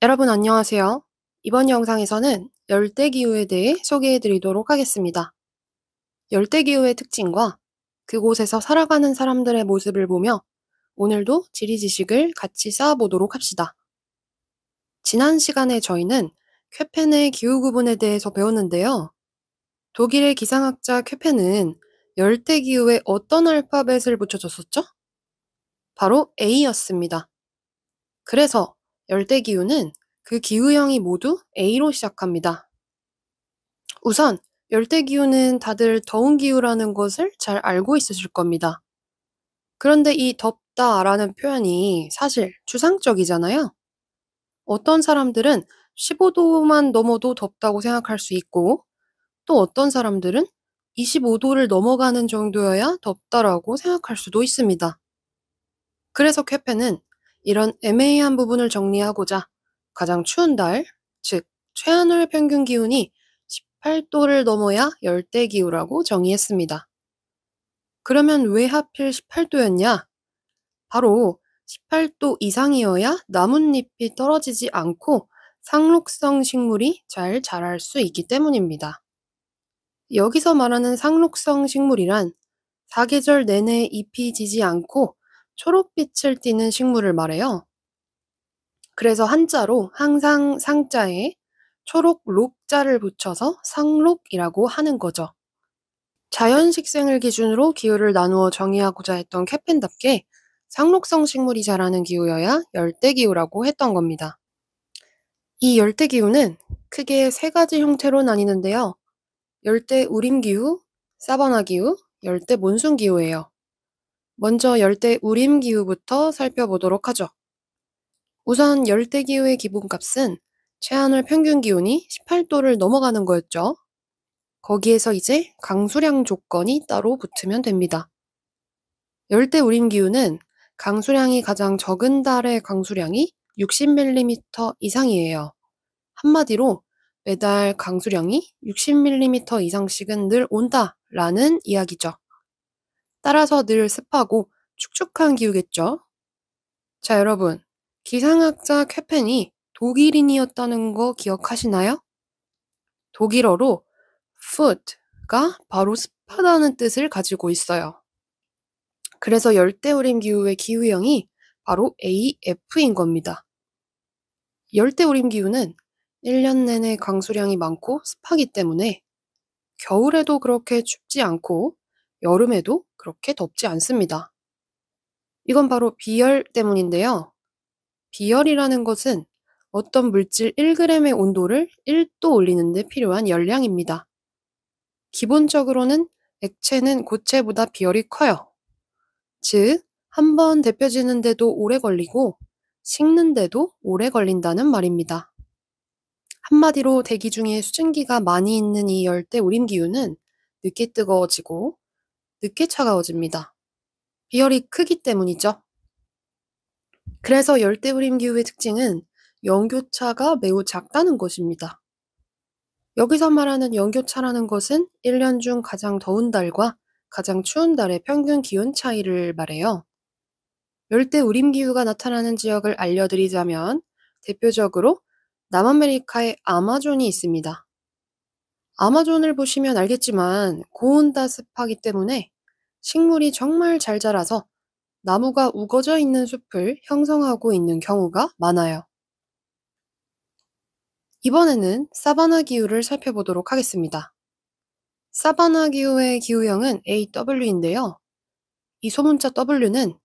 여러분 안녕하세요. 이번 영상에서는 열대기후에 대해 소개해 드리도록 하겠습니다. 열대기후의 특징과 그곳에서 살아가는 사람들의 모습을 보며 오늘도 지리 지식을 같이 쌓아보도록 합시다. 지난 시간에 저희는 쾌펜의 기후 구분에 대해서 배웠는데요. 독일의 기상학자 쾌펜은 열대기후에 어떤 알파벳을 붙여줬었죠? 바로 A였습니다. 그래서 열대 기후는 그 기후형이 모두 A로 시작합니다. 우선 열대 기후는 다들 더운 기후라는 것을 잘 알고 있으실 겁니다. 그런데 이 덥다 라는 표현이 사실 추상적이잖아요. 어떤 사람들은 15도만 넘어도 덥다고 생각할 수 있고, 또 어떤 사람들은 25도를 넘어가는 정도여야 덥다라고 생각할 수도 있습니다. 그래서 쾌페는 이런 애매한 부분을 정리하고자 가장 추운 달, 즉최하늘 평균 기온이 18도를 넘어야 열대 기후라고 정의했습니다. 그러면 왜 하필 18도였냐? 바로 18도 이상이어야 나뭇잎이 떨어지지 않고 상록성 식물이 잘 자랄 수 있기 때문입니다. 여기서 말하는 상록성 식물이란 사계절 내내 잎이 지지 않고 초록빛을 띠는 식물을 말해요. 그래서 한자로 항상 상자에 초록 록자를 붙여서 상록이라고 하는 거죠. 자연식생을 기준으로 기후를 나누어 정의하고자 했던 캐펜답게 상록성 식물이 자라는 기후여야 열대기후라고 했던 겁니다. 이 열대기후는 크게 세 가지 형태로 나뉘는데요. 열대 우림기후, 사바나기후, 열대 몬순기후예요. 먼저 열대 우림 기후부터 살펴보도록 하죠. 우선 열대 기후의 기본값은 최하늘 평균 기온이 18도를 넘어가는 거였죠. 거기에서 이제 강수량 조건이 따로 붙으면 됩니다. 열대 우림 기후는 강수량이 가장 적은 달의 강수량이 60mm 이상이에요. 한마디로 매달 강수량이 60mm 이상씩은 늘 온다라는 이야기죠. 따라서 늘 습하고 축축한 기후겠죠. 자, 여러분. 기상학자 케펜이 독일인이었다는 거 기억하시나요? 독일어로 foot가 바로 습하다는 뜻을 가지고 있어요. 그래서 열대우림 기후의 기후형이 바로 AF인 겁니다. 열대우림 기후는 1년 내내 강수량이 많고 습하기 때문에 겨울에도 그렇게 춥지 않고 여름에도 그렇게 덥지 않습니다. 이건 바로 비열 때문인데요. 비열이라는 것은 어떤 물질 1g의 온도를 1도 올리는 데 필요한 열량입니다. 기본적으로는 액체는 고체보다 비열이 커요. 즉, 한번 데펴지는데도 오래 걸리고 식는데도 오래 걸린다는 말입니다. 한마디로 대기 중에 수증기가 많이 있는 이 열대 우림 기후는 늦게 뜨거워지고 늦게 차가워집니다. 비열이 크기 때문이죠. 그래서 열대 우림 기후의 특징은 연교차가 매우 작다는 것입니다. 여기서 말하는 연교차라는 것은 1년 중 가장 더운 달과 가장 추운 달의 평균 기온 차이를 말해요. 열대 우림 기후가 나타나는 지역을 알려드리자면 대표적으로 남아메리카의 아마존이 있습니다. 아마존을 보시면 알겠지만 고온다습하기 때문에 식물이 정말 잘 자라서 나무가 우거져 있는 숲을 형성하고 있는 경우가 많아요. 이번에는 사바나 기후를 살펴보도록 하겠습니다. 사바나 기후의 기후형은 AW인데요. 이 소문자 W는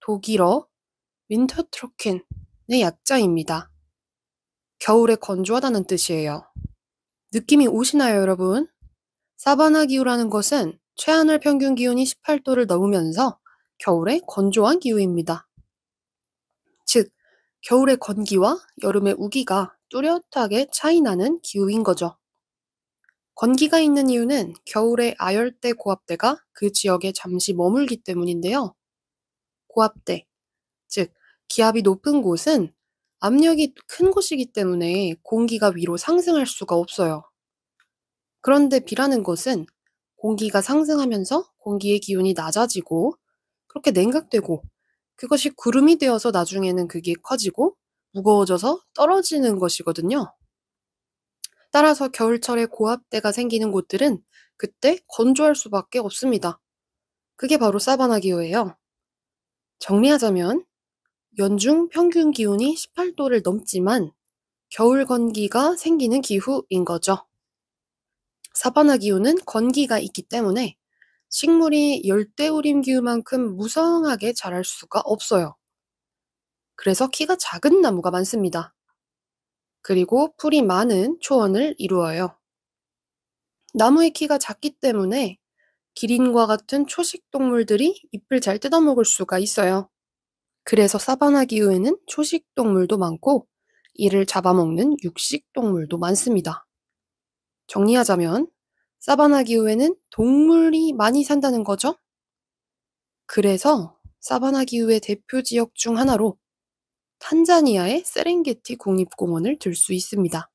독일어 윈터트로킨의 약자입니다. 겨울에 건조하다는 뜻이에요. 느낌이 오시나요, 여러분? 사바나 기후라는 것은 최하늘 평균 기온이 18도를 넘으면서 겨울의 건조한 기후입니다. 즉, 겨울의 건기와 여름의 우기가 뚜렷하게 차이나는 기후인 거죠. 건기가 있는 이유는 겨울의 아열대 고압대가 그 지역에 잠시 머물기 때문인데요. 고압대, 즉, 기압이 높은 곳은 압력이 큰 곳이기 때문에 공기가 위로 상승할 수가 없어요. 그런데 비라는 것은 공기가 상승하면서 공기의 기온이 낮아지고 그렇게 냉각되고 그것이 구름이 되어서 나중에는 그게 커지고 무거워져서 떨어지는 것이거든요. 따라서 겨울철에 고압대가 생기는 곳들은 그때 건조할 수밖에 없습니다. 그게 바로 사바나 기후예요. 정리하자면 연중 평균 기온이 18도를 넘지만 겨울 건기가 생기는 기후인 거죠. 사바나 기후는 건기가 있기 때문에 식물이 열대우림 기후만큼 무성하게 자랄 수가 없어요. 그래서 키가 작은 나무가 많습니다. 그리고 풀이 많은 초원을 이루어요. 나무의 키가 작기 때문에 기린과 같은 초식 동물들이 잎을 잘 뜯어먹을 수가 있어요. 그래서 사바나 기후에는 초식 동물도 많고 이를 잡아먹는 육식 동물도 많습니다. 정리하자면 사바나 기후에는 동물이 많이 산다는 거죠. 그래서 사바나 기후의 대표 지역 중 하나로 탄자니아의 세렝게티 국립공원을 들 수 있습니다.